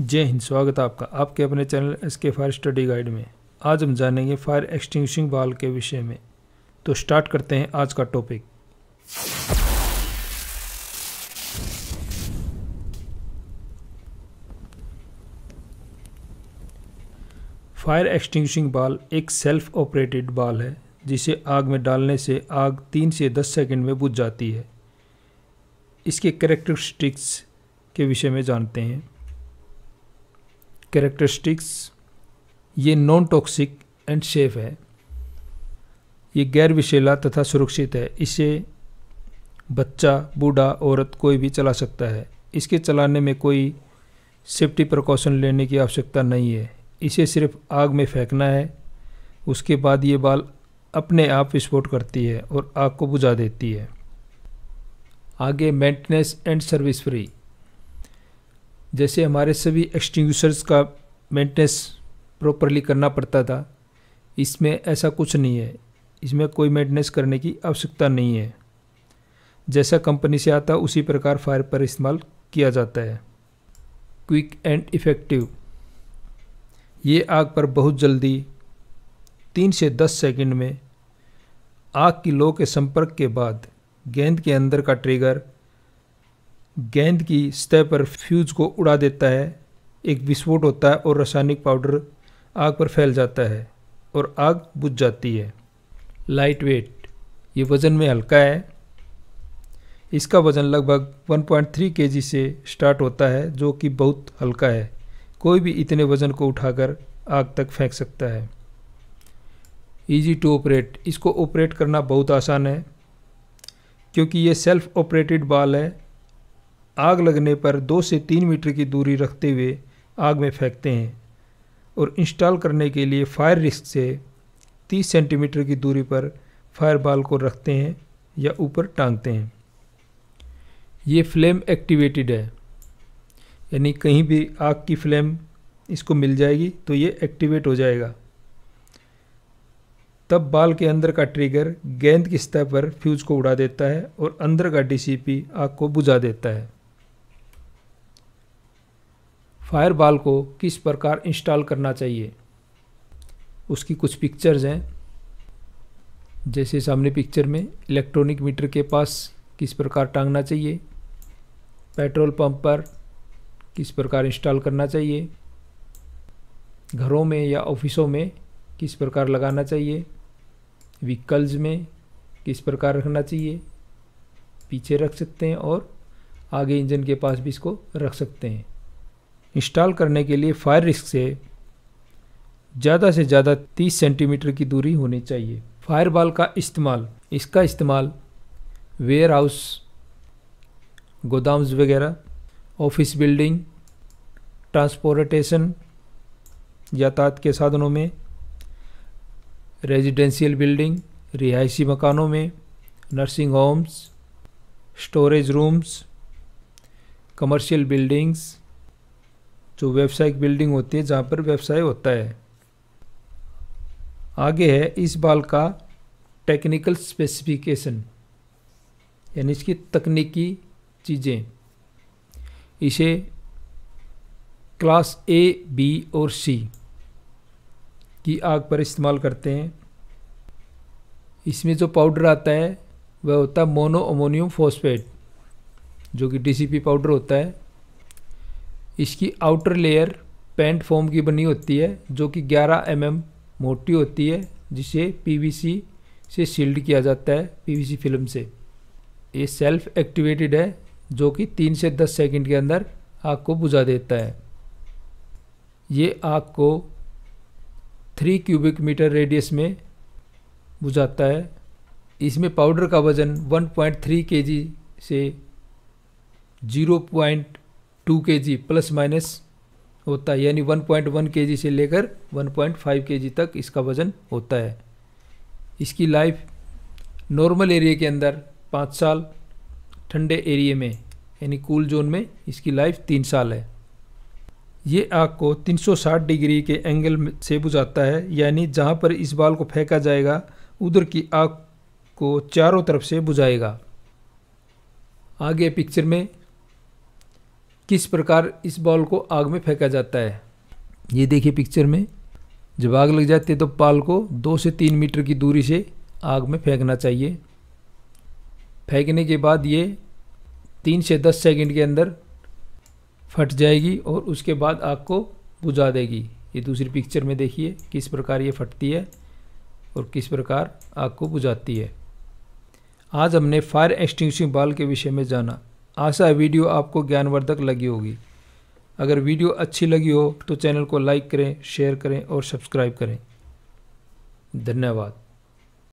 जय हिंद स्वागत है आपका आपके अपने channel S K fire study guide में आज हम जानेंगे फायर एक्सटिंग्विशिंग बाल के विषय में तो स्टार्ट करते हैं आज का टॉपिक फायर एक्सटिंग्विशिंग बाल एक सेल्फ ऑपरेटेड बाल है जिसे आग में डालने से आग तीन से दस सेकंड में बुझ जाती है इसके करेक्टरिस्टिक्स के विषय में जानते हैं कैरेक्टरिस्टिक्स ये नॉन टॉक्सिक एंड सेफ है ये गैर विशेला तथा सुरक्षित है इसे बच्चा बूढ़ा औरत कोई भी चला सकता है इसके चलाने में कोई सेफ्टी प्रिकॉशन लेने की आवश्यकता नहीं है इसे सिर्फ आग में फेंकना है उसके बाद ये बाल अपने आप विस्फोट करती है और आग को बुझा देती है आगे मेंटेनेंस एंड सर्विस फ्री जैसे हमारे सभी एक्सटिंग्यूशर्स का मेंटेनेंस प्रॉपरली करना पड़ता था इसमें ऐसा कुछ नहीं है इसमें कोई मेंटेनेंस करने की आवश्यकता नहीं है जैसा कंपनी से आता उसी प्रकार फायर पर इस्तेमाल किया जाता है क्विक एंड इफ़ेक्टिव ये आग पर बहुत जल्दी तीन से दस सेकंड में आग की लो के संपर्क के बाद गेंद के अंदर का ट्रिगर गेंद की सतह पर फ्यूज को उड़ा देता है एक विस्फोट होता है और रासायनिक पाउडर आग पर फैल जाता है और आग बुझ जाती है लाइट वेट ये वज़न में हल्का है इसका वज़न लगभग 1.3 केजी से स्टार्ट होता है जो कि बहुत हल्का है कोई भी इतने वज़न को उठाकर आग तक फेंक सकता है ईजी टू ऑपरेट इसको ऑपरेट करना बहुत आसान है क्योंकि ये सेल्फ ऑपरेटेड बाल है आग लगने पर दो से तीन मीटर की दूरी रखते हुए आग में फेंकते हैं और इंस्टॉल करने के लिए फायर रिस्क से 30 सेंटीमीटर की दूरी पर फायर बाल को रखते हैं या ऊपर टांगते हैं ये फ्लेम एक्टिवेटेड है यानी कहीं भी आग की फ्लेम इसको मिल जाएगी तो ये एक्टिवेट हो जाएगा तब बाल के अंदर का ट्रिगर गेंद की सतह पर फ्यूज़ को उड़ा देता है और अंदर का डीसीपी आग को बुझा देता है फायरबॉल को किस प्रकार इंस्टॉल करना चाहिए उसकी कुछ पिक्चर्स हैं जैसे सामने पिक्चर में इलेक्ट्रॉनिक मीटर के पास किस प्रकार टांगना चाहिए पेट्रोल पंप पर किस प्रकार इंस्टॉल करना चाहिए घरों में या ऑफिसों में किस प्रकार लगाना चाहिए व्हीकल्स में किस प्रकार रखना चाहिए पीछे रख सकते हैं और आगे इंजन के पास भी इसको रख सकते हैं इंस्टॉल करने के लिए फायर रिस्क से ज़्यादा से ज़्यादा 30 सेंटीमीटर की दूरी होनी चाहिए फायर बाल का इस्तेमाल इसका इस्तेमाल वेयर हाउस गोदाम्स वगैरह ऑफिस बिल्डिंग ट्रांसपोर्टेशन यातायात के साधनों में रेजिडेंशियल बिल्डिंग रिहायशी मकानों में nursing homes storage rooms commercial buildings जो व्यावसायिक बिल्डिंग होती है जहाँ पर व्यवसाय होता है आगे है इस बाल का टेक्निकल स्पेसिफिकेशन यानी इसकी तकनीकी चीज़ें इसे क्लास ए बी और सी की आग पर इस्तेमाल करते हैं इसमें जो पाउडर आता है वह होता है मोनो अमोनियम फॉस्फेट जो कि डीसीपी पाउडर होता है इसकी आउटर लेयर पेंट फॉर्म की बनी होती है जो कि 11 एम mm मोटी होती है जिसे पीवीसी से शील्ड किया जाता है पीवीसी फिल्म से ये सेल्फ एक्टिवेटेड है जो कि तीन से दस सेकंड के अंदर आग को बुझा देता है ये आग को थ्री क्यूबिक मीटर रेडियस में बुझाता है इसमें पाउडर का वज़न 1.3 केजी से 0.1 टू के जी प्लस माइनस होता है यानी 1.1 जी से लेकर 1.5 जी तक इसका वज़न होता है इसकी लाइफ नॉर्मल एरिया के अंदर पाँच साल ठंडे एरिए में यानी कूल जोन में इसकी लाइफ तीन साल है ये आग को 360 डिग्री के एंगल से बुझाता है यानी जहाँ पर इस बाल को फेंका जाएगा उधर की आग को चारों तरफ से बुझाएगा आगे पिक्चर में किस प्रकार इस बॉल को आग में फेंका जाता है ये देखिए पिक्चर में जब आग लग जाती है तो पाल को दो से तीन मीटर की दूरी से आग में फेंकना चाहिए फेंकने के बाद ये तीन से दस सेकंड के अंदर फट जाएगी और उसके बाद आग को बुझा देगी ये दूसरी पिक्चर में देखिए किस प्रकार ये फटती है और किस प्रकार आग को बुझाती है आज हमने फायर एक्सटिंग्विशिंग बाल के विषय में जाना आशा है वीडियो आपको ज्ञानवर्धक लगी होगी अगर वीडियो अच्छी लगी हो तो चैनल को लाइक करें शेयर करें और सब्सक्राइब करें धन्यवाद